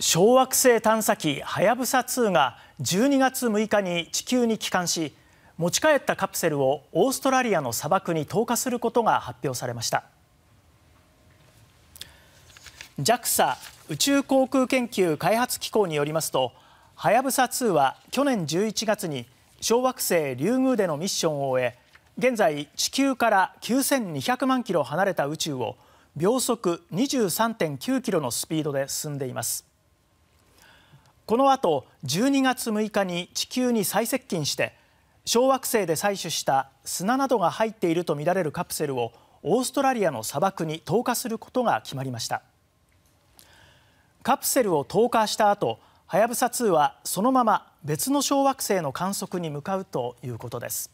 小惑星探査機はやぶさ2が12月6日に地球に帰還し持ち帰ったカプセルをオーストラリアの砂漠に投下することが発表されました JAXA 宇宙航空研究開発機構によりますとはやぶさ2は去年11月に小惑星リュウグウでのミッションを終え現在地球から9200万キロ離れた宇宙を秒速23.9キロのスピードで進んでいます。このあと12月6日に地球に最接近して小惑星で採取した砂などが入っているとみられるカプセルをオーストラリアの砂漠に投下することが決まりましたカプセルを投下した後はやぶさ2はそのまま別の小惑星の観測に向かうということです